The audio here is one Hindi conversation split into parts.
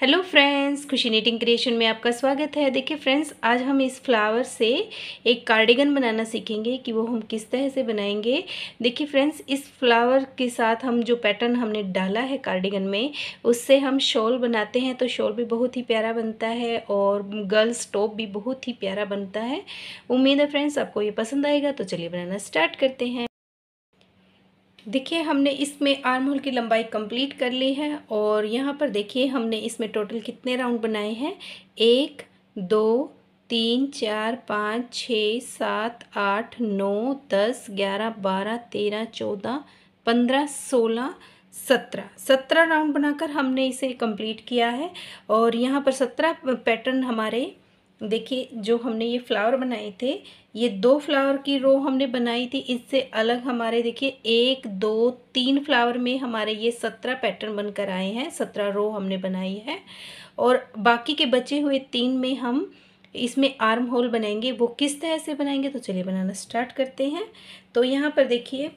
hello friends Khushi knitting creation में आपका स्वागत है देखिए फ्रेंड्स आज हम इस फ्लावर से एक कार्डिगन बनाना सीखेंगे कि वो हम किस तरह से बनाएंगे देखिए फ्रेंड्स इस फ्लावर के साथ हम जो पैटर्न हमने डाला है कार्डिगन में उससे हम शॉल बनाते हैं तो शॉल भी बहुत ही प्यारा बनता है और गर्ल्स टॉप भी बहुत ही प्यारा बनता है उम्मीद है फ्रेंड्स आपको ये पसंद आएगा तो चलिए बनाना स्टार्ट करते हैं देखिए हमने इसमें आर्म होल की लंबाई कंप्लीट कर ली है और यहाँ पर देखिए हमने इसमें टोटल कितने राउंड बनाए हैं एक दो तीन चार पाँच छः सात आठ नौ दस ग्यारह बारह तेरह चौदह पंद्रह सोलह सत्रह सत्रह राउंड बनाकर हमने इसे कंप्लीट किया है और यहाँ पर सत्रह पैटर्न हमारे देखिए जो हमने ये फ्लावर बनाए थे ये दो फ्लावर की रो हमने बनाई थी इससे अलग हमारे देखिए एक दो तीन फ्लावर में हमारे ये सत्रह पैटर्न बनकर आए हैं सत्रह रो हमने बनाई है और बाकी के बचे हुए तीन में हम इसमें आर्म होल बनाएंगे वो किस तरह से बनाएंगे तो चलिए बनाना स्टार्ट करते हैं तो यहाँ पर देखिए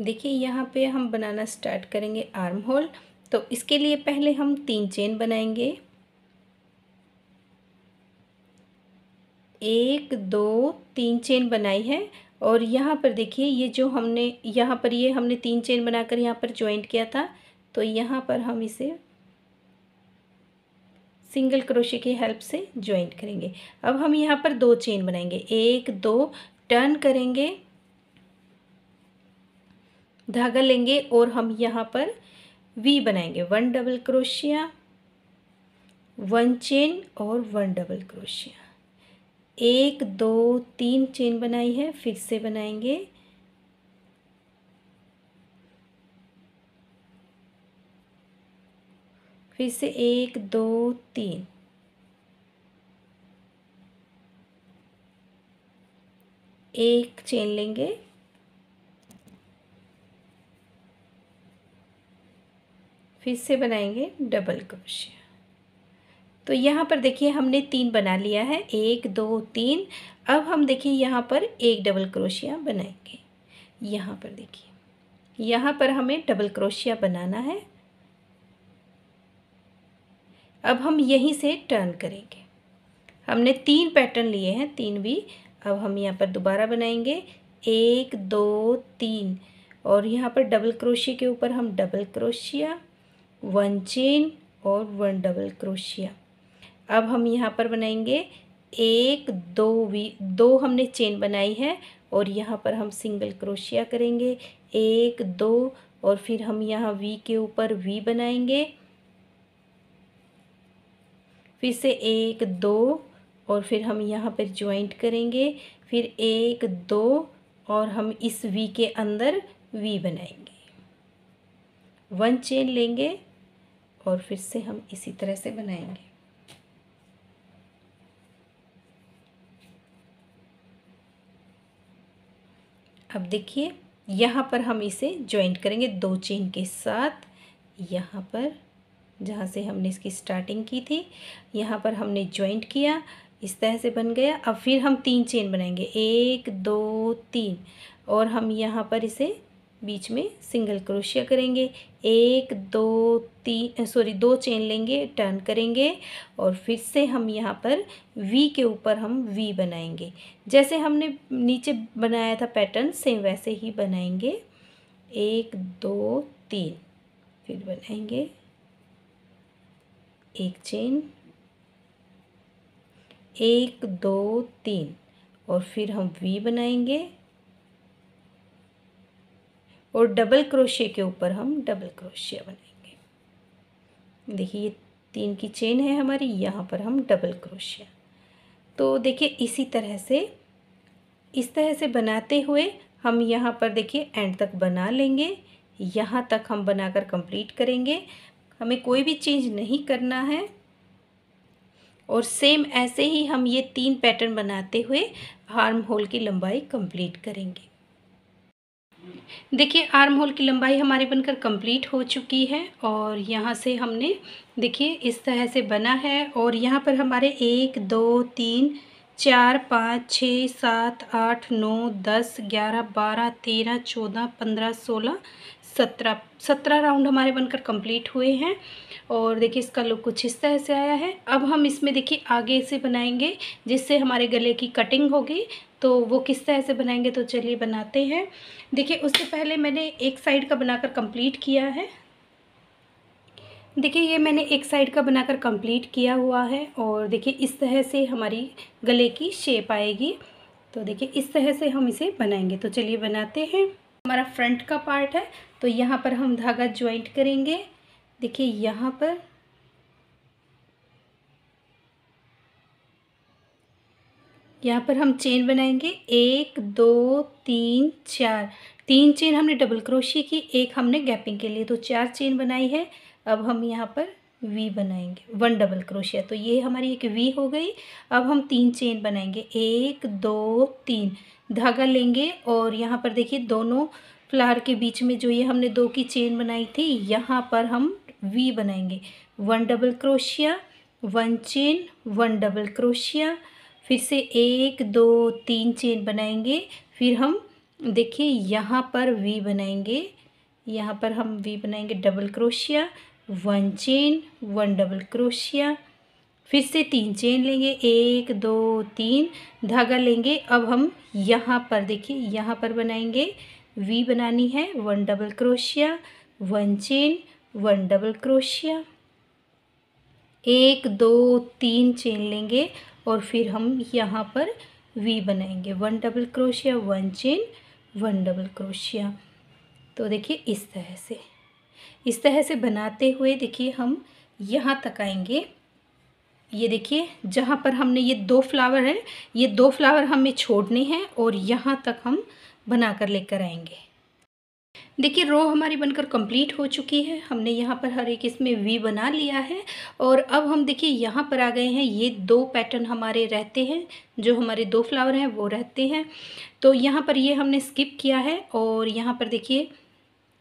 देखिए यहाँ पे हम बनाना स्टार्ट करेंगे आर्म होल तो इसके लिए पहले हम तीन चेन बनाएंगे एक दो तीन चेन बनाई है और यहाँ पर देखिए ये जो हमने यहाँ पर ये हमने तीन चेन बनाकर यहाँ पर ज्वाइंट किया था तो यहाँ पर हम इसे सिंगल क्रोशे की हेल्प से ज्वाइंट करेंगे अब हम यहाँ पर दो चेन बनाएंगे एक दो टर्न करेंगे धागा लेंगे और हम यहाँ पर वी बनाएंगे one double crochet one chain और वन डबल क्रोशिया एक दो तीन चेन बनाई है फिर से बनाएंगे फिर से एक दो तीन एक चेन लेंगे फिर से बनाएंगे डबल क्रोशिया तो यहाँ पर देखिए हमने तीन बना लिया है एक दो तीन अब हम देखिए यहाँ पर एक डबल क्रोशिया बनाएंगे यहाँ पर देखिए यहाँ पर हमें डबल क्रोशिया बनाना है अब हम यहीं से टर्न करेंगे हमने तीन पैटर्न लिए हैं तीन भी अब हम यहाँ पर दोबारा बनाएंगे एक दो तीन और यहाँ पर डबल क्रोशिया के ऊपर हम डबल क्रोशिया वन चेन और वन डबल क्रोशिया अब हम यहाँ पर बनाएंगे एक दो वी दो हमने चेन बनाई है और यहाँ पर हम सिंगल क्रोशिया करेंगे एक दो और फिर हम यहाँ वी के ऊपर वी बनाएंगे फिर से एक दो और फिर हम यहाँ पर ज्वाइंट करेंगे फिर एक दो और हम इस वी के अंदर वी बनाएंगे वन चेन लेंगे और फिर से हम इसी तरह से बनाएंगे अब देखिए यहाँ पर हम इसे ज्वाइंट करेंगे दो चेन के साथ यहाँ पर जहाँ से हमने इसकी स्टार्टिंग की थी यहाँ पर हमने ज्वाइंट किया इस तरह से बन गया अब फिर हम तीन चेन बनाएंगे एक दो तीन और हम यहाँ पर इसे बीच में सिंगल क्रोशिया करेंगे एक दो तीन सॉरी दो चेन लेंगे टर्न करेंगे और फिर से हम यहाँ पर वी के ऊपर हम वी बनाएंगे जैसे हमने नीचे बनाया था पैटर्न सेम वैसे ही बनाएंगे एक दो तीन फिर बनाएंगे एक चेन एक दो तीन और फिर हम वी बनाएंगे और डबल क्रोशे के ऊपर हम डबल क्रोशिया बनाएंगे देखिए ये तीन की चेन है हमारी यहाँ पर हम डबल क्रोशिया तो देखिए इसी तरह से इस तरह से बनाते हुए हम यहाँ पर देखिए एंड तक बना लेंगे यहाँ तक हम बनाकर कंप्लीट करेंगे हमें कोई भी चेंज नहीं करना है और सेम ऐसे ही हम ये तीन पैटर्न बनाते हुए हार्म होल की लंबाई कंप्लीट करेंगे देखिए आर्म होल की लंबाई हमारी बनकर कंप्लीट हो चुकी है और यहाँ से हमने देखिए इस तरह से बना है और यहाँ पर हमारे एक दो तीन चार पाँच छः सात आठ नौ दस ग्यारह बारह तेरह चौदह पंद्रह सोलह सत्रह सत्रह राउंड हमारे बनकर कंप्लीट हुए हैं और देखिए इसका लुक कुछ इस तरह से आया है अब हम इसमें देखिए आगे से बनाएंगे जिससे हमारे गले की कटिंग होगी तो वो किस तरह से बनाएंगे तो चलिए बनाते हैं देखिए उससे पहले मैंने एक साइड का बनाकर कंप्लीट किया है देखिए ये मैंने एक साइड का बनाकर कंप्लीट किया हुआ है और देखिए इस तरह से हमारी गले की शेप आएगी तो देखिए इस तरह से हम इसे बनाएंगे तो चलिए बनाते हैं हमारा फ्रंट का पार्ट है तो यहाँ पर हम धागा ज्वाइंट करेंगे देखिए यहाँ पर यहाँ पर हम चेन बनाएंगे एक दो तीन चार तीन चेन हमने डबल क्रोशिया की एक हमने गैपिंग के लिए तो चार चेन बनाई है अब हम यहाँ पर वी बनाएंगे वन डबल क्रोशिया तो ये हमारी एक वी हो गई अब हम तीन चेन बनाएंगे एक दो तीन धागा लेंगे और यहाँ पर देखिए दोनों फ्लार के बीच में जो ये हमने दो की चेन बनाई थी यहाँ पर हम वी बनाएंगे one double crochet one chain one double crochet फिर से एक दो तीन चेन बनाएंगे फिर हम देखिए यहाँ पर वी बनाएंगे यहाँ पर हम वी बनाएंगे double crochet one chain one double crochet फिर से तीन चेन लेंगे एक दो तीन धागा लेंगे अब हम यहाँ पर देखिए यहाँ पर बनाएंगे वी बनानी है one double crochet one chain one double crochet एक दो तीन चेन लेंगे और फिर हम यहाँ पर वी बनाएंगे one double crochet one chain one double crochet तो देखिए इस तरह से इस तरह से बनाते हुए देखिए हम यहाँ तक आएंगे ये देखिए जहाँ पर हमने ये दो फ्लावर है ये दो फ्लावर हमें छोड़ने हैं और यहाँ तक हम बना कर लेकर आएंगे देखिए रो हमारी बनकर कंप्लीट हो चुकी है हमने यहाँ पर हर एक इसमें वी बना लिया है और अब हम देखिए यहाँ पर आ गए हैं ये दो पैटर्न हमारे रहते हैं जो हमारे दो फ्लावर हैं वो रहते हैं तो यहाँ पर ये हमने स्किप किया है और यहाँ पर देखिए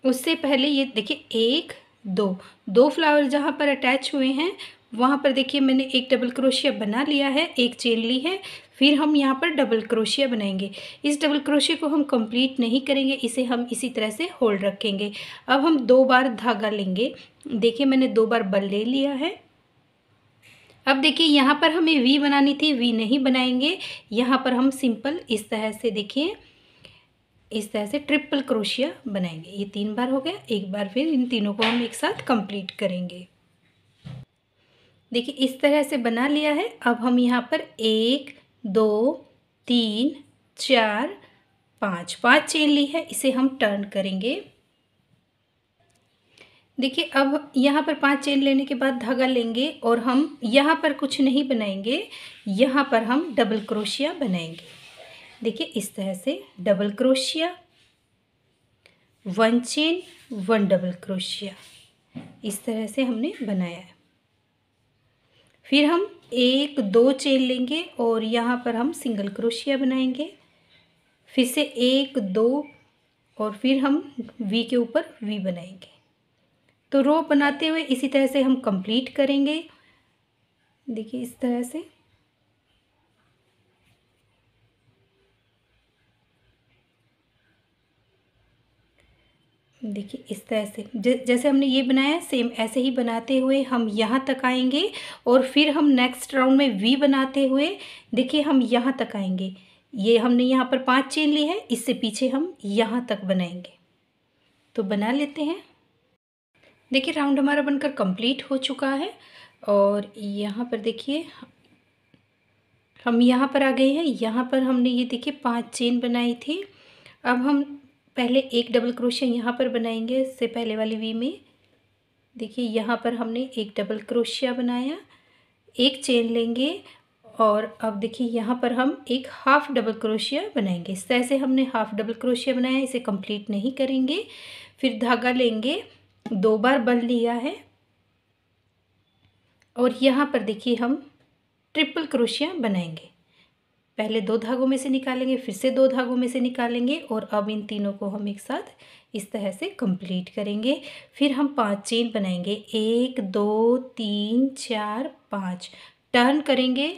उससे पहले ये देखिए एक दो दो फ्लावर जहाँ पर अटैच हुए हैं वहाँ पर देखिए मैंने एक डबल क्रोशिया बना लिया है एक चेन ली है फिर हम यहाँ पर डबल क्रोशिया बनाएंगे इस डबल क्रोशिया को हम कंप्लीट नहीं करेंगे इसे हम इसी तरह से होल्ड रखेंगे अब हम दो बार धागा लेंगे देखिए मैंने दो बार बल ले लिया है अब देखिए यहाँ पर हमें वी बनानी थी वी नहीं बनाएंगे यहाँ पर हम सिंपल इस तरह से देखिए इस तरह से ट्रिपल क्रोशिया बनाएंगे ये तीन बार हो गया एक बार फिर इन तीनों को हम एक साथ कंप्लीट करेंगे देखिए इस तरह से बना लिया है अब हम यहाँ पर एक दो तीन चार पाँच पाँच चेन ली है इसे हम टर्न करेंगे देखिए अब यहाँ पर पांच चेन लेने के बाद धागा लेंगे और हम यहाँ पर कुछ नहीं बनाएंगे यहाँ पर हम डबल क्रोशिया बनाएंगे देखिए इस तरह से double crochet one chain one double crochet इस तरह से हमने बनाया है फिर हम एक दो चेन लेंगे और यहाँ पर हम सिंगल क्रोशिया बनाएंगे फिर से एक दो और फिर हम वी के ऊपर वी बनाएंगे तो रो बनाते हुए इसी तरह से हम कंप्लीट करेंगे देखिए इस तरह से देखिए इस तरह से ज, जैसे हमने ये बनाया सेम ऐसे ही बनाते हुए हम यहाँ तक आएंगे और फिर हम नेक्स्ट राउंड में वी बनाते हुए देखिए हम यहाँ तक आएंगे ये हमने यहाँ पर पांच चेन ली है इससे पीछे हम यहाँ तक बनाएंगे तो बना लेते हैं देखिए राउंड हमारा बनकर कंप्लीट हो चुका है और यहाँ पर देखिए हम यहाँ पर आ गए हैं यहाँ पर हमने ये देखिए पाँच चेन बनाई थी अब हम पहले एक डबल क्रोशिया यहाँ पर बनाएंगे इससे पहले वाली वी में देखिए यहाँ पर हमने एक डबल क्रोशिया बनाया एक चेन लेंगे और अब देखिए यहाँ पर हम एक हाफ़ डबल क्रोशिया बनाएंगे इस तरह से हमने हाफ़ डबल क्रोशिया बनाया इसे कंप्लीट नहीं करेंगे फिर धागा लेंगे दो बार बल लिया है और यहाँ पर देखिए हम ट्रिपल क्रोशिया बनाएंगे पहले दो धागों में से निकालेंगे फिर से दो धागों में से निकालेंगे और अब इन तीनों को हम एक साथ इस तरह से कंप्लीट करेंगे फिर हम पांच चेन बनाएंगे एक दो तीन चार पाँच टर्न करेंगे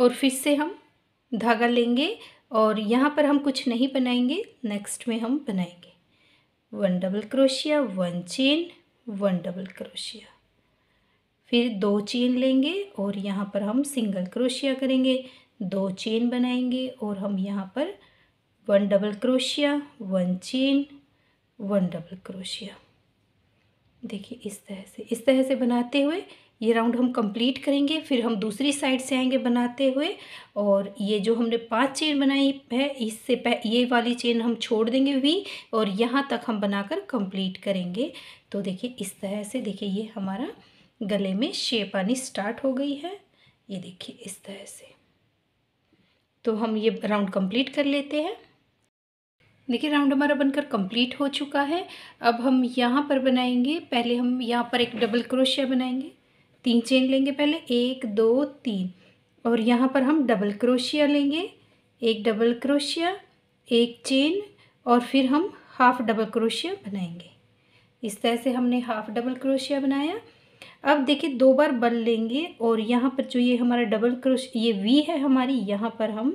और फिर से हम धागा लेंगे और यहाँ पर हम कुछ नहीं बनाएंगे नेक्स्ट में हम बनाएंगे one double crochet one chain one double crochet फिर दो चेन लेंगे और यहाँ पर हम सिंगल क्रोशिया करेंगे दो चेन बनाएंगे और हम यहाँ पर one double crochet one chain one double crochet देखिए इस तरह से इस तरह से बनाते हुए ये राउंड हम कंप्लीट करेंगे फिर हम दूसरी साइड से आएंगे बनाते हुए और ये जो हमने पांच चेन बनाई है इससे पह ये वाली चेन हम छोड़ देंगे वी और यहाँ तक हम बनाकर कंप्लीट करेंगे तो देखिए इस तरह से देखिए ये हमारा गले में शेप आनी स्टार्ट हो गई है ये देखिए इस तरह से तो हम ये राउंड कंप्लीट कर लेते हैं देखिए राउंड हमारा बनकर कंप्लीट हो चुका है अब हम यहाँ पर बनाएंगे पहले हम यहाँ पर एक डबल क्रोशिया बनाएंगे तीन चेन लेंगे पहले एक दो तीन और यहाँ पर हम डबल क्रोशिया लेंगे एक डबल क्रोशिया एक चेन और फिर हम हाफ डबल क्रोशिया बनाएंगे इस तरह से हमने हाफ डबल क्रोशिया बनाया अब देखिए दो बार बल लेंगे और यहाँ पर जो ये हमारा डबल क्रोश ये वी है हमारी यहाँ पर हम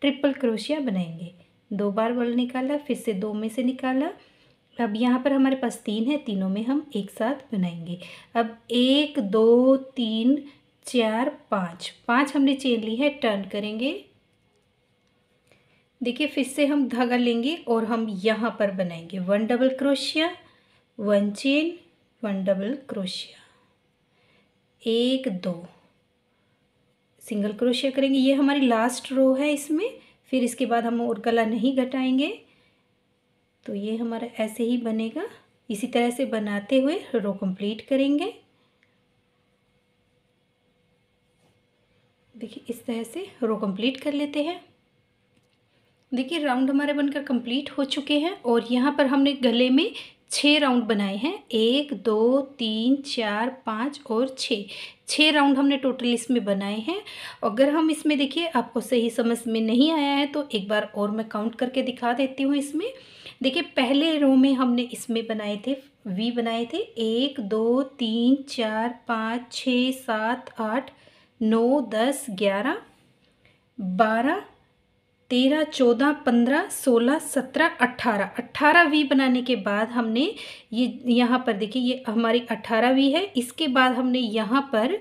ट्रिपल क्रोशिया बनाएंगे दो बार बल निकाला फिर से दो में से निकाला अब यहाँ पर हमारे पास तीन है तीनों में हम एक साथ बनाएंगे अब एक दो तीन चार पाँच पाँच हमने चेन ली है टर्न करेंगे देखिए फिर से हम धागा लेंगे और हम यहाँ पर बनाएंगे one double crochet one chain one double crochet एक दो सिंगल क्रोशिया करेंगे ये हमारी लास्ट रो है इसमें फिर इसके बाद हम और गला नहीं घटाएंगे तो ये हमारा ऐसे ही बनेगा इसी तरह से बनाते हुए रो कंप्लीट करेंगे देखिए इस तरह से रो कंप्लीट कर लेते हैं देखिए राउंड हमारे बनकर कंप्लीट हो चुके हैं और यहाँ पर हमने गले में छः राउंड बनाए हैं एक दो तीन चार पाँच और छः छः राउंड हमने टोटल इसमें बनाए हैं अगर हम इसमें देखिए आपको सही समझ में नहीं आया है तो एक बार और मैं काउंट करके दिखा देती हूँ इसमें देखिए पहले रो में हमने इसमें बनाए थे वी बनाए थे एक दो तीन चार पाँच छ सात आठ नौ दस ग्यारह बारह तेरह चौदह पंद्रह सोलह सत्रह अट्ठारह अट्ठारह वी बनाने के बाद हमने ये यहाँ पर देखिए ये हमारी अट्ठारह वी है इसके बाद हमने यहाँ पर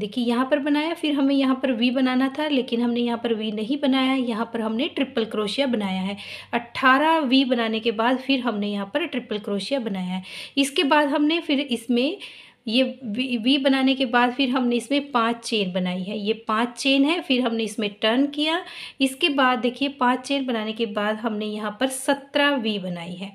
देखिए यहाँ पर बनाया फिर हमें यहाँ पर वी बनाना था लेकिन हमने यहाँ पर वी नहीं बनाया है यहाँ पर हमने ट्रिपल क्रोशिया बनाया है अट्ठारह वी बनाने के बाद फिर हमने यहाँ पर ट्रिपल क्रोशिया बनाया है इसके बाद हमने फिर इसमें ये वी बनाने के बाद फिर हमने इसमें पांच चेन बनाई है ये पांच चेन है फिर हमने इसमें टर्न किया इसके बाद देखिए पांच चेन बनाने के बाद हमने यहाँ पर सत्रह वी बनाई है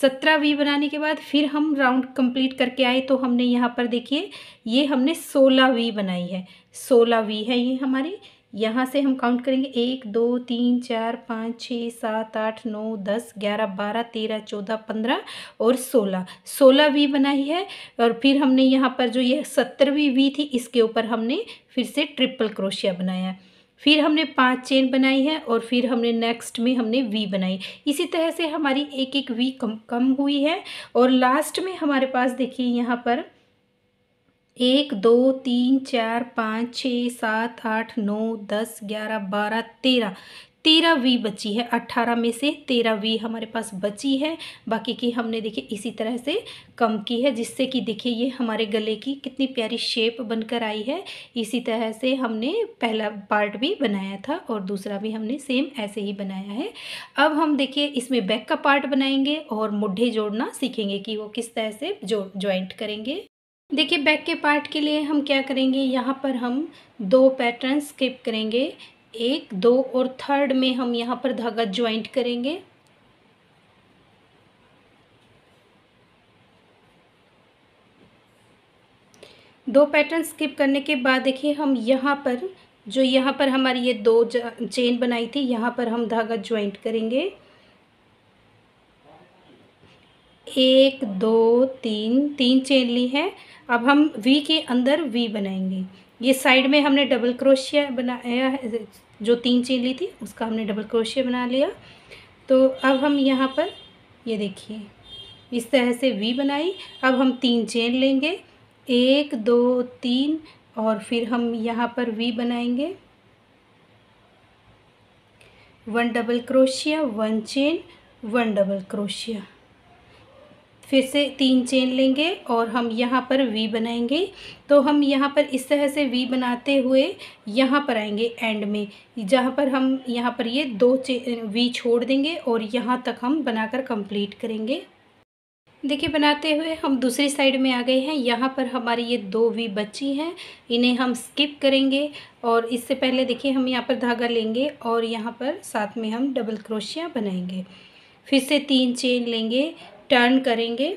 सत्रह वी बनाने के बाद फिर हम राउंड कंप्लीट करके आए तो हमने यहाँ पर देखिए ये हमने सोलह वी बनाई है सोलह वी है ये हमारी यहाँ से हम काउंट करेंगे एक दो तीन चार पाँच छः सात आठ नौ दस ग्यारह बारह तेरह चौदह पंद्रह और सोलह सोलह वी बनाई है और फिर हमने यहाँ पर जो ये सत्तरवीं वी थी इसके ऊपर हमने फिर से ट्रिपल क्रोशिया बनाया फिर हमने पांच चेन बनाई है और फिर हमने नेक्स्ट में हमने वी बनाई इसी तरह से हमारी एक एक वी कम कम हुई है और लास्ट में हमारे पास देखिए यहाँ पर एक दो तीन चार पाँच छः सात आठ नौ दस ग्यारह बारह तेरह तेरह वी बची है अट्ठारह में से तेरह वी हमारे पास बची है बाकी की हमने देखिए इसी तरह से कम की है जिससे कि देखिए ये हमारे गले की कितनी प्यारी शेप बनकर आई है इसी तरह से हमने पहला पार्ट भी बनाया था और दूसरा भी हमने सेम ऐसे ही बनाया है अब हम देखिए इसमें बैक का पार्ट बनाएंगे और मुढ़े जोड़ना सीखेंगे कि वो किस तरह से जो ज्वाइंट करेंगे देखिए बैक के पार्ट के लिए हम क्या करेंगे यहाँ पर हम दो पैटर्न स्किप करेंगे एक दो और थर्ड में हम यहाँ पर धागा ज्वाइंट करेंगे दो पैटर्न स्किप करने के बाद देखिए हम यहाँ पर जो यहाँ पर हमारी ये दो चेन बनाई थी यहाँ पर हम धागा ज्वाइंट करेंगे एक दो तीन तीन चेन ली है अब हम वी के अंदर वी बनाएंगे ये साइड में हमने डबल क्रोशिया बनाया जो तीन चेन ली थी उसका हमने डबल क्रोशिया बना लिया तो अब हम यहाँ पर ये देखिए इस तरह से वी बनाई अब हम तीन चेन लेंगे एक दो तीन और फिर हम यहाँ पर वी बनाएंगे one double crochet one chain one double crochet फिर से तीन चेन लेंगे और हम यहाँ पर वी बनाएंगे तो हम यहाँ पर इस तरह से वी बनाते हुए यहाँ पर आएंगे एंड में जहाँ पर हम यहाँ पर ये दो चेन वी छोड़ देंगे और यहाँ तक हम बनाकर कंप्लीट करेंगे देखिए बनाते हुए हम दूसरी साइड में आ गए हैं यहाँ पर हमारी ये दो वी बची हैं इन्हें हम स्किप करेंगे और इससे पहले देखिए हम यहाँ पर धागा लेंगे और यहाँ पर साथ में हम डबल क्रोशिया बनाएंगे फिर से तीन चेन लेंगे टर्न करेंगे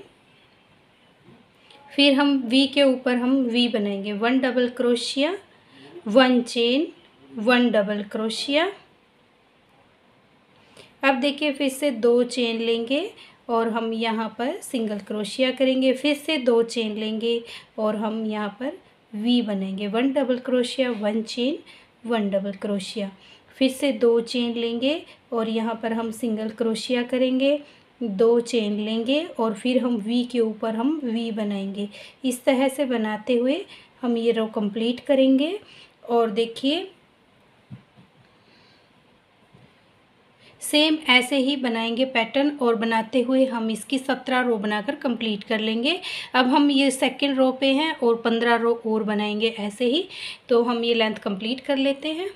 फिर हम वी के ऊपर हम वी बनाएंगे one double crochet one chain one double crochet अब देखिए फिर से दो चेन लेंगे और हम यहाँ पर सिंगल क्रोशिया करेंगे फिर से दो चेन लेंगे और हम यहाँ पर वी बनाएंगे one double crochet one chain one double crochet फिर से दो चेन लेंगे और यहाँ पर हम सिंगल क्रोशिया करेंगे दो चेन लेंगे और फिर हम वी के ऊपर हम वी बनाएंगे इस तरह से बनाते हुए हम ये रो कंप्लीट करेंगे और देखिए सेम ऐसे ही बनाएंगे पैटर्न और बनाते हुए हम इसकी सत्रह रो बनाकर कंप्लीट कर लेंगे अब हम ये सेकंड रो पे हैं और पंद्रह रो और बनाएंगे ऐसे ही तो हम ये लेंथ कंप्लीट कर लेते हैं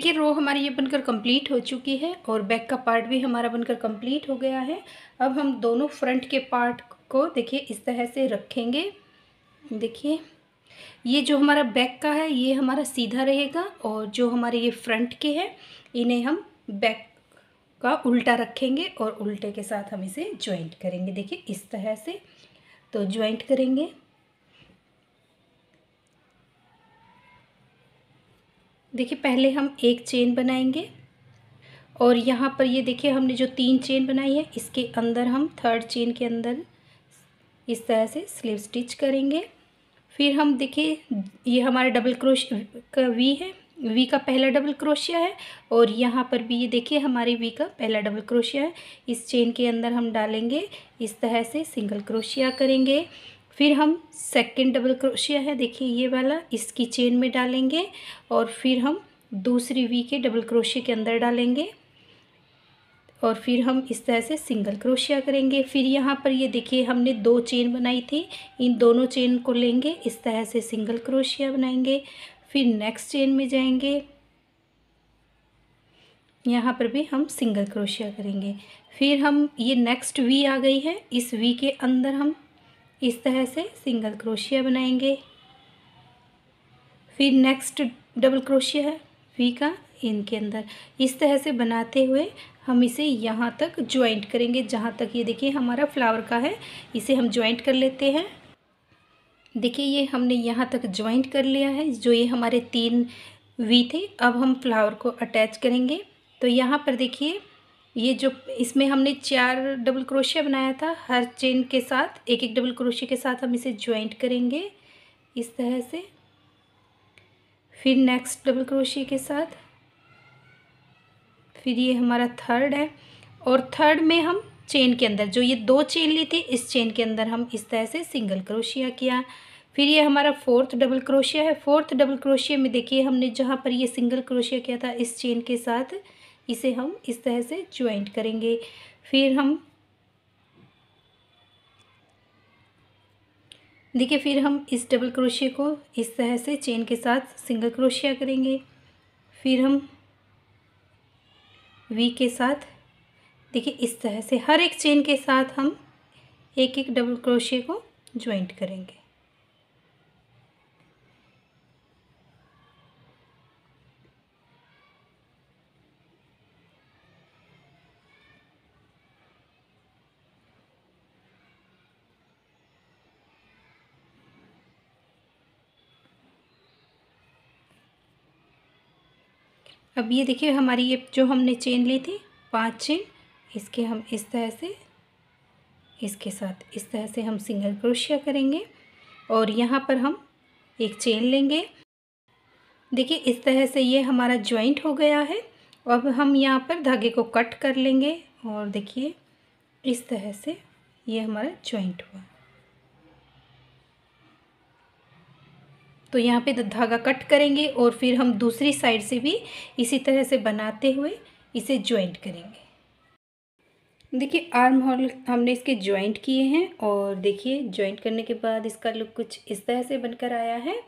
ये रो हमारी ये बनकर कंप्लीट हो चुकी है और बैक का पार्ट भी हमारा बनकर कंप्लीट हो गया है अब हम दोनों फ्रंट के पार्ट को देखिए इस तरह से रखेंगे देखिए ये जो हमारा बैक का है ये हमारा सीधा रहेगा और जो हमारे ये फ्रंट के हैं इन्हें हम बैक का उल्टा रखेंगे और उल्टे के साथ हम इसे ज्वाइंट करेंगे देखिए इस तरह से तो ज्वाइंट करेंगे देखिए पहले हम एक चेन बनाएंगे और यहाँ पर ये देखिए हमने जो तीन चेन बनाई है इसके अंदर हम थर्ड चेन के अंदर इस तरह से स्लीव स्टिच करेंगे फिर हम देखिए ये हमारा डबल क्रोश का वी है वी का पहला डबल क्रोशिया है और यहाँ पर भी ये देखिए हमारे वी का पहला डबल क्रोशिया है इस चेन के अंदर हम डालेंगे इस तरह से सिंगल क्रोशिया करेंगे फिर हम सेकंड डबल क्रोशिया है देखिए ये वाला इसकी चेन में डालेंगे और फिर हम दूसरी वी के डबल क्रोशिया के अंदर डालेंगे और फिर हम इस तरह से सिंगल क्रोशिया करेंगे फिर यहाँ पर ये देखिए हमने दो चेन बनाई थी इन दोनों चेन को लेंगे इस तरह से सिंगल क्रोशिया बनाएंगे फिर नेक्स्ट चेन में जाएंगे यहाँ पर भी हम सिंगल क्रोशिया करेंगे फिर हम ये नेक्स्ट वी आ गई है इस वी के अंदर हम इस तरह से सिंगल क्रोशिया बनाएंगे फिर नेक्स्ट डबल क्रोशिया है वी का इनके अंदर इस तरह से बनाते हुए हम इसे यहाँ तक ज्वाइंट करेंगे जहाँ तक ये देखिए हमारा फ्लावर का है इसे हम ज्वाइंट कर लेते हैं देखिए ये हमने यहाँ तक ज्वाइंट कर लिया है जो ये हमारे तीन वी थे अब हम फ्लावर को अटैच करेंगे तो यहाँ पर देखिए ये जो इसमें हमने चार डबल क्रोशिया बनाया था हर चेन के साथ एक एक डबल क्रोशिया के साथ हम इसे ज्वाइंट करेंगे इस तरह से फिर नेक्स्ट डबल क्रोशिया के साथ फिर ये हमारा थर्ड है और थर्ड में हम चेन के अंदर जो ये दो चेन ली थी इस चेन के अंदर हम इस तरह से सिंगल क्रोशिया किया फिर ये हमारा फोर्थ डबल क्रोशिया है फोर्थ डबल क्रोशिया में देखिए हमने जहाँ पर ये सिंगल क्रोशिया किया था इस चेन के साथ इसे हम इस तरह से ज्वाइंट करेंगे फिर हम देखिए फिर हम इस डबल क्रोशिया को इस तरह से चेन के साथ सिंगल क्रोशिया करेंगे फिर हम वी के साथ देखिए इस तरह से हर एक चेन के साथ हम एक एक डबल क्रोशिया को ज्वाइंट करेंगे अब ये देखिए हमारी ये जो हमने चेन ली थी पांच चेन इसके हम इस तरह से इसके साथ इस तरह से हम सिंगल क्रोशिया करेंगे और यहाँ पर हम एक चेन लेंगे देखिए इस तरह से ये हमारा ज्वाइंट हो गया है अब हम यहाँ पर धागे को कट कर लेंगे और देखिए इस तरह से ये हमारा ज्वाइंट हुआ तो यहाँ पे धागा कट करेंगे और फिर हम दूसरी साइड से भी इसी तरह से बनाते हुए इसे ज्वाइंट करेंगे देखिए आर्म हॉल हमने इसके ज्वाइंट किए हैं और देखिए ज्वाइंट करने के बाद इसका लुक कुछ इस तरह से बनकर आया है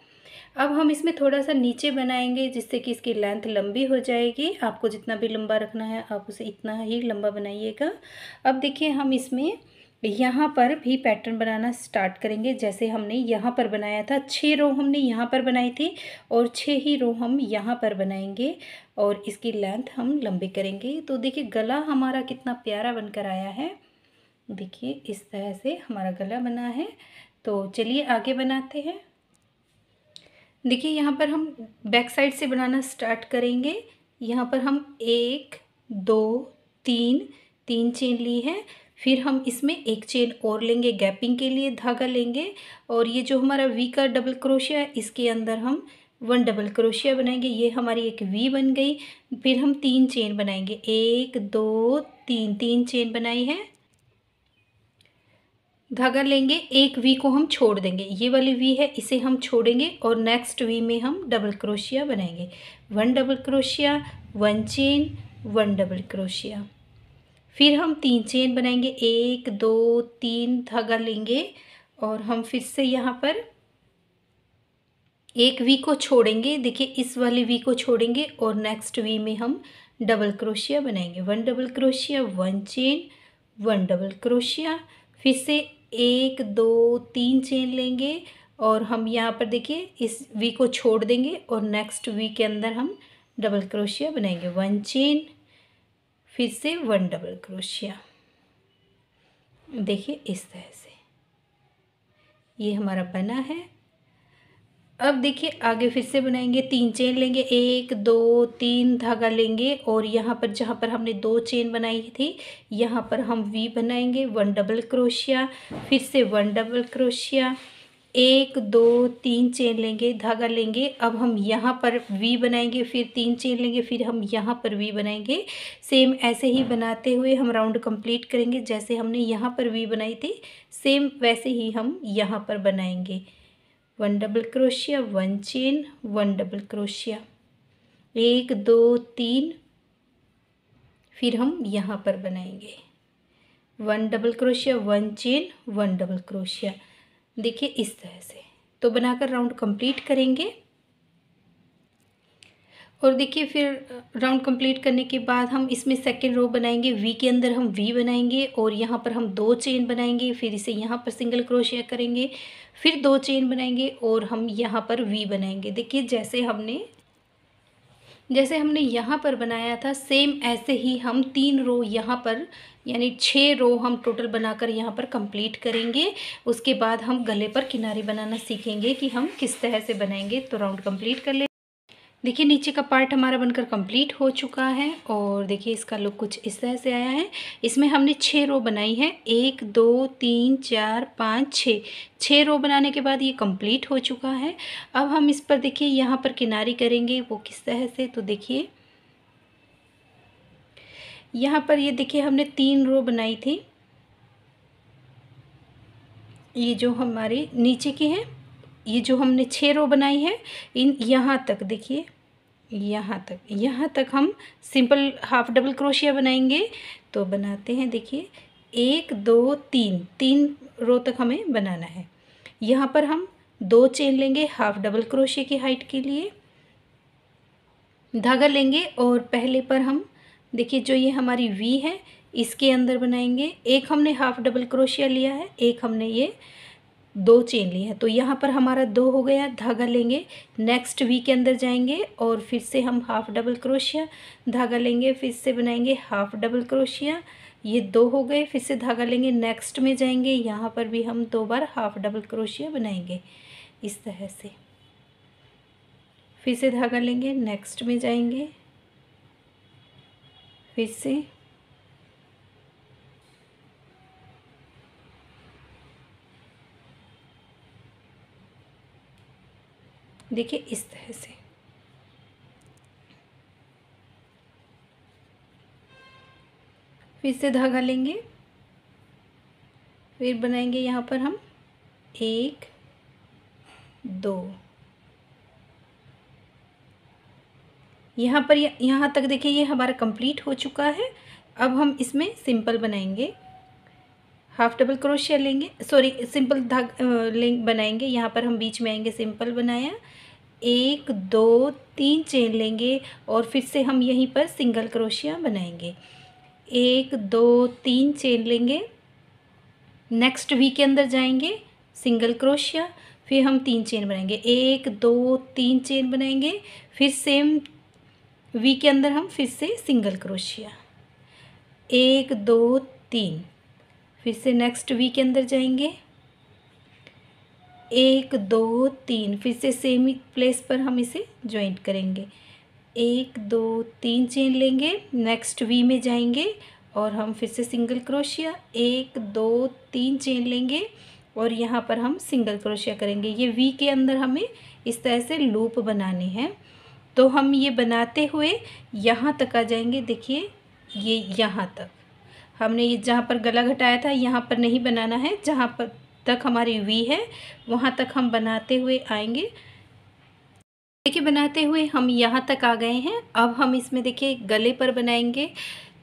अब हम इसमें थोड़ा सा नीचे बनाएंगे जिससे कि इसकी लेंथ लंबी हो जाएगी आपको जितना भी लंबा रखना है आप उसे इतना ही लंबा बनाइएगा अब देखिए हम इसमें यहाँ पर भी पैटर्न बनाना स्टार्ट करेंगे जैसे हमने यहाँ पर बनाया था छः रो हमने यहाँ पर बनाई थी और छः ही रो हम यहाँ पर बनाएंगे और इसकी लेंथ हम लंबी करेंगे तो देखिए गला हमारा कितना प्यारा बनकर आया है देखिए इस तरह से हमारा गला बना है तो चलिए आगे बनाते हैं देखिए यहाँ पर हम बैक साइड से बनाना स्टार्ट करेंगे यहाँ पर हम एक दो तीन तीन चेन ली है फिर हम इसमें एक चेन और लेंगे गैपिंग के लिए धागा लेंगे और ये जो हमारा वी का डबल क्रोशिया है इसके अंदर हम वन डबल क्रोशिया बनाएंगे ये हमारी एक वी बन गई फिर हम तीन चेन बनाएंगे एक दो तीन तीन चेन बनाई है धागा लेंगे एक वी को हम छोड़ देंगे ये वाली वी है इसे हम छोड़ेंगे और नेक्स्ट वी में हम डबल क्रोशिया बनाएंगे one double crochet one chain one double crochet फिर हम तीन चेन बनाएंगे एक दो तीन धागा लेंगे और हम फिर से यहाँ पर एक वी को छोड़ेंगे देखिए इस वाले वी को छोड़ेंगे और नेक्स्ट वी में हम डबल क्रोशिया बनाएंगे one double crochet one chain one double crochet फिर से एक दो तीन चेन लेंगे और हम यहाँ पर देखिए इस वी को छोड़ देंगे और नेक्स्ट वी के अंदर हम डबल क्रोशिया बनाएंगे वन चेन फिर से वन डबल क्रोशिया देखिए इस तरह से ये हमारा बना है अब देखिए आगे फिर से बनाएंगे तीन चेन लेंगे एक दो तीन धागा लेंगे और यहाँ पर जहाँ पर हमने दो चेन बनाई थी यहाँ पर हम वी बनाएंगे वन डबल क्रोशिया फिर से वन डबल क्रोशिया एक दो तीन चेन लेंगे धागा लेंगे अब हम यहाँ पर वी बनाएंगे फिर तीन चेन लेंगे फिर हम यहाँ पर वी बनाएंगे सेम ऐसे ही बनाते हुए हम राउंड कंप्लीट करेंगे जैसे हमने यहाँ पर वी बनाई थी सेम वैसे ही हम यहाँ पर बनाएंगे one double crochet one chain one double crochet एक दो तीन फिर हम यहाँ पर बनाएंगे one double crochet one chain one double crochet देखिए इस तरह से तो बनाकर राउंड कंप्लीट करेंगे और देखिए फिर राउंड कंप्लीट करने के बाद हम इसमें सेकेंड रो बनाएंगे वी के अंदर हम वी बनाएंगे और यहाँ पर हम दो चेन बनाएंगे फिर इसे यहाँ पर सिंगल क्रोशिया करेंगे फिर दो चेन बनाएंगे और हम यहाँ पर वी बनाएंगे देखिए जैसे हमने जैसे हमने यहाँ पर बनाया था सेम ऐसे ही हम तीन रो यहाँ पर यानी छः रो हम टोटल बनाकर यहाँ पर कंप्लीट करेंगे उसके बाद हम गले पर किनारे बनाना सीखेंगे कि हम किस तरह से बनाएंगे तो राउंड कंप्लीट कर ले देखिए नीचे का पार्ट हमारा बनकर कंप्लीट हो चुका है और देखिए इसका लुक कुछ इस तरह से आया है इसमें हमने छः रो बनाई है एक दो तीन चार पाँच छः छः रो बनाने के बाद ये कंप्लीट हो चुका है अब हम इस पर देखिए यहाँ पर किनारी करेंगे वो किस तरह से तो देखिए यहाँ पर ये देखिए हमने तीन रो बनाई थी ये जो हमारे नीचे की है ये जो हमने छः रो बनाई है इन यहाँ तक देखिए यहाँ तक यहाँ तक हम सिंपल हाफ डबल क्रोशिया बनाएंगे तो बनाते हैं देखिए एक दो तीन तीन रो तक हमें बनाना है यहाँ पर हम दो चेन लेंगे हाफ डबल क्रोशिया की हाइट के लिए धागा लेंगे और पहले पर हम देखिए जो ये हमारी वी है इसके अंदर बनाएंगे एक हमने हाफ डबल क्रोशिया लिया है एक हमने ये दो चेन ली है तो यहाँ पर हमारा दो हो गया धागा लेंगे नेक्स्ट वी के अंदर जाएंगे और फिर से हम हाफ डबल क्रोशिया धागा लेंगे फिर से बनाएंगे हाफ डबल क्रोशिया ये दो हो गए फिर से धागा लेंगे नेक्स्ट में जाएंगे यहाँ पर भी हम दो बार हाफ डबल क्रोशिया बनाएंगे इस तरह से फिर से धागा लेंगे नेक्स्ट में जाएंगे फिर से देखिए इस तरह से फिर से धागा लेंगे फिर बनाएंगे यहाँ पर हम एक दो यहाँ पर यहाँ तक देखिए ये हमारा कंप्लीट हो चुका है अब हम इसमें सिंपल बनाएंगे हाफ डबल क्रोशिया लेंगे सॉरी सिंपल धाग लिंक बनाएंगे यहाँ पर हम बीच में आएंगे सिंपल बनाया एक दो तीन चेन लेंगे और फिर से हम यहीं पर सिंगल क्रोशिया बनाएंगे एक दो तीन चेन लेंगे नेक्स्ट वी के अंदर जाएंगे सिंगल क्रोशिया फिर हम तीन चेन बनाएंगे एक दो तीन चेन बनाएंगे फिर सेम वी के अंदर हम फिर से सिंगल क्रोशिया एक दो तीन फिर से नेक्स्ट वी के अंदर जाएंगे एक दो तीन फिर से सेम ही प्लेस पर हम इसे ज्वाइंट करेंगे एक दो तीन चेन लेंगे नेक्स्ट वी में जाएंगे और हम फिर से सिंगल क्रोशिया एक दो तीन चेन लेंगे और यहाँ पर हम सिंगल क्रोशिया करेंगे ये वी के अंदर हमें इस तरह से लूप बनाने हैं तो हम ये बनाते हुए यहाँ तक आ जाएंगे देखिए ये यहाँ तक हमने ये जहाँ पर गला घटाया था यहाँ पर नहीं बनाना है जहाँ पर तक हमारी वी है वहाँ तक हम बनाते हुए आएंगे देखिए बनाते हुए हम यहाँ तक आ गए हैं अब हम इसमें देखिए गले पर बनाएंगे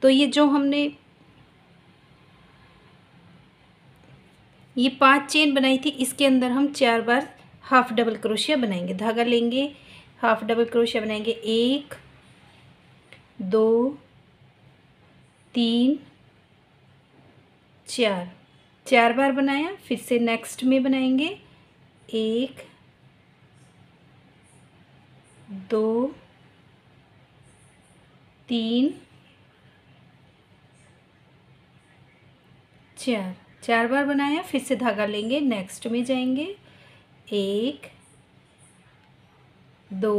तो ये जो हमने ये पांच चेन बनाई थी इसके अंदर हम चार बार हाफ डबल क्रोशिया बनाएंगे धागा लेंगे हाफ डबल क्रोशिया बनाएंगे एक दो तीन चार चार बार बनाया फिर से नेक्स्ट में बनाएंगे एक दो तीन चार चार बार बनाया फिर से धागा लेंगे नेक्स्ट में जाएंगे एक दो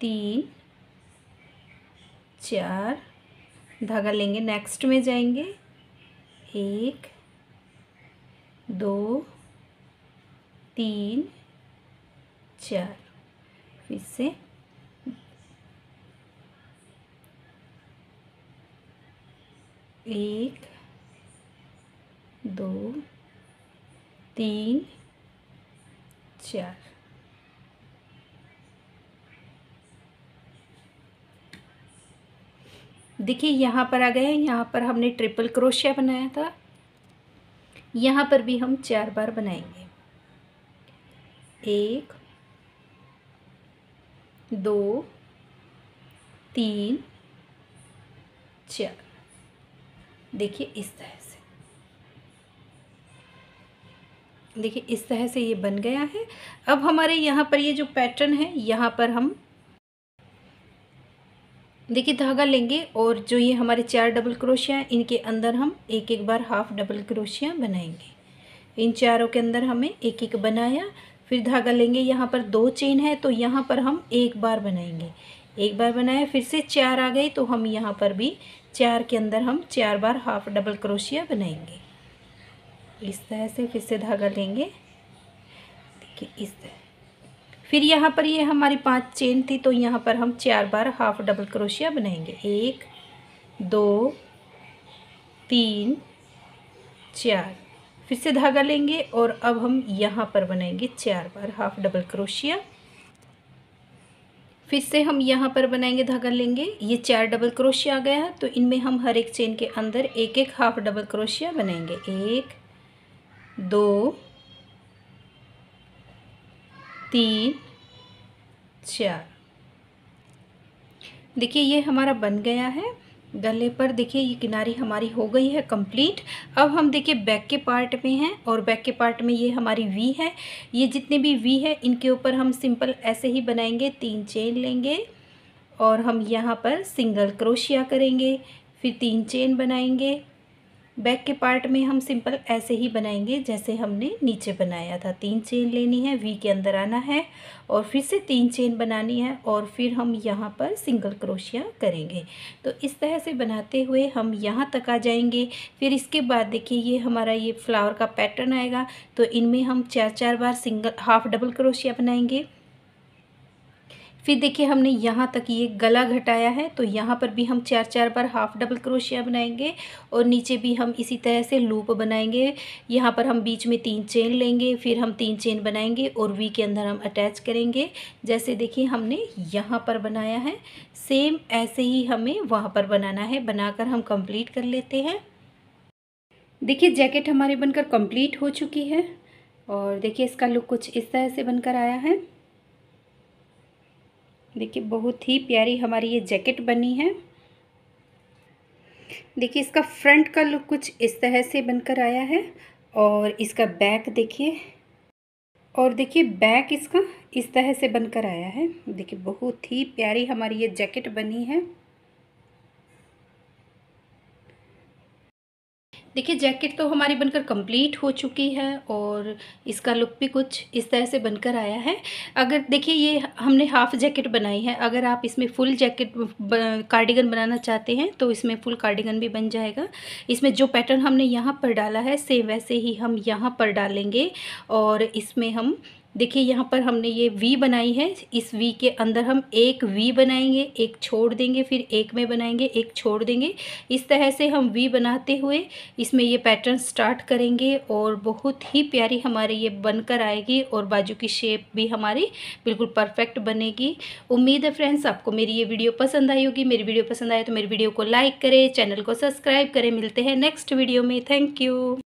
तीन चार धागा लेंगे नेक्स्ट में जाएंगे एक दो तीन चार फिर से एक दो तीन चार देखिए यहाँ पर आ गए यहाँ पर हमने ट्रिपल क्रोशिया बनाया था यहाँ पर भी हम चार बार बनाएंगे एक दो तीन चार देखिए इस तरह से देखिए इस तरह से ये बन गया है अब हमारे यहाँ पर ये जो पैटर्न है यहाँ पर हम देखिए धागा लेंगे और जो ये हमारे चार डबल क्रोशिया इनके अंदर हम एक एक बार हाफ डबल क्रोशिया बनाएंगे इन चारों के अंदर हमें एक एक बनाया फिर धागा लेंगे यहाँ पर दो चेन है तो यहाँ पर हम एक बार बनाएंगे एक बार बनाया फिर से चार आ गई तो हम यहाँ पर भी चार के अंदर हम चार बार हाफ डबल क्रोशिया बनाएंगे इस तरह से फिर से धागा लेंगे देखिए इस तरह फिर यहाँ पर ये हमारी पांच चेन थी तो यहाँ पर हम चार बार हाफ डबल क्रोशिया बनाएंगे एक दो तीन चार फिर से धागा लेंगे और अब हम यहाँ पर बनाएंगे चार बार हाफ डबल क्रोशिया फिर से हम यहाँ पर बनाएंगे धागा लेंगे ये चार डबल क्रोशिया आ गया है तो इनमें हम हर एक चेन के अंदर एक एक हाफ डबल क्रोशिया बनाएंगे एक दो तीन चार देखिए ये हमारा बन गया है गले पर देखिए ये किनारी हमारी हो गई है कंप्लीट अब हम देखिए बैक के पार्ट में हैं और बैक के पार्ट में ये हमारी वी है ये जितने भी वी है इनके ऊपर हम सिंपल ऐसे ही बनाएंगे तीन चेन लेंगे और हम यहाँ पर सिंगल क्रोशिया करेंगे फिर तीन चेन बनाएंगे बैक के पार्ट में हम सिंपल ऐसे ही बनाएंगे जैसे हमने नीचे बनाया था तीन चेन लेनी है वी के अंदर आना है और फिर से तीन चेन बनानी है और फिर हम यहाँ पर सिंगल क्रोशिया करेंगे तो इस तरह से बनाते हुए हम यहाँ तक आ जाएंगे फिर इसके बाद देखिए ये हमारा ये फ्लावर का पैटर्न आएगा तो इनमें हम चार चार बार सिंगल हाफ डबल क्रोशिया बनाएंगे फिर देखिए हमने यहाँ तक ये गला घटाया है तो यहाँ पर भी हम चार चार बार हाफ डबल क्रोशिया बनाएंगे और नीचे भी हम इसी तरह से लूप बनाएंगे यहाँ पर हम बीच में तीन चेन लेंगे फिर हम तीन चेन बनाएंगे और वी के अंदर हम अटैच करेंगे जैसे देखिए हमने यहाँ पर बनाया है सेम ऐसे ही हमें वहाँ पर बनाना है बनाकर हम कंप्लीट कर लेते हैं देखिए जैकेट हमारे बनकर कंप्लीट हो चुकी है और देखिए इसका लुक कुछ इस तरह से बनकर आया है देखिए बहुत ही प्यारी हमारी ये जैकेट बनी है देखिए इसका फ्रंट का लुक कुछ इस तरह से बनकर आया है और इसका बैक देखिए और देखिए बैक इसका इस तरह से बनकर आया है देखिए बहुत ही प्यारी हमारी ये जैकेट बनी है देखिए जैकेट तो हमारी बनकर कंप्लीट हो चुकी है और इसका लुक भी कुछ इस तरह से बनकर आया है अगर देखिए ये हमने हाफ़ जैकेट बनाई है अगर आप इसमें फुल जैकेट कार्डिगन बनाना चाहते हैं तो इसमें फुल कार्डिगन भी बन जाएगा इसमें जो पैटर्न हमने यहाँ पर डाला है सेम वैसे ही हम यहाँ पर डालेंगे और इसमें हम देखिए यहाँ पर हमने ये वी बनाई है इस वी के अंदर हम एक वी बनाएंगे एक छोड़ देंगे फिर एक में बनाएंगे एक छोड़ देंगे इस तरह से हम वी बनाते हुए इसमें ये पैटर्न स्टार्ट करेंगे और बहुत ही प्यारी हमारे ये बनकर आएगी और बाजू की शेप भी हमारी बिल्कुल परफेक्ट बनेगी उम्मीद है फ्रेंड्स आपको मेरी ये वीडियो पसंद आई होगी मेरी वीडियो पसंद आए तो मेरी वीडियो को लाइक करें चैनल को सब्सक्राइब करें मिलते हैं नेक्स्ट वीडियो में थैंक यू